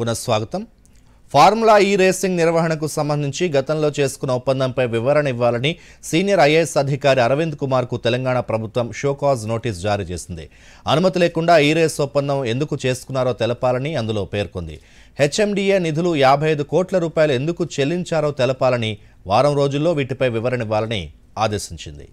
పునఃస్వాగతం ఫార్ములా ఈ రేసింగ్ నిర్వహణకు సంబంధించి గతంలో చేసుకున్న ఒప్పందంపై వివరణ ఇవ్వాలని సీనియర్ ఐఏఎస్ అధికారి అరవింద్ కుమార్కు తెలంగాణ ప్రభుత్వం షోకాజ్ నోటీస్ జారీ చేసింది అనుమతి లేకుండా ఈ రేస్ ఒప్పందం ఎందుకు చేసుకున్నారో తెలపాలని అందులో పేర్కొంది హెచ్ఎండిఏ నిధులు యాభై ఐదు కోట్ల రూపాయలు ఎందుకు చెల్లించారో తెలపాలని వారం రోజుల్లో వీటిపై వివరణ ఇవ్వాలని ఆదేశించింది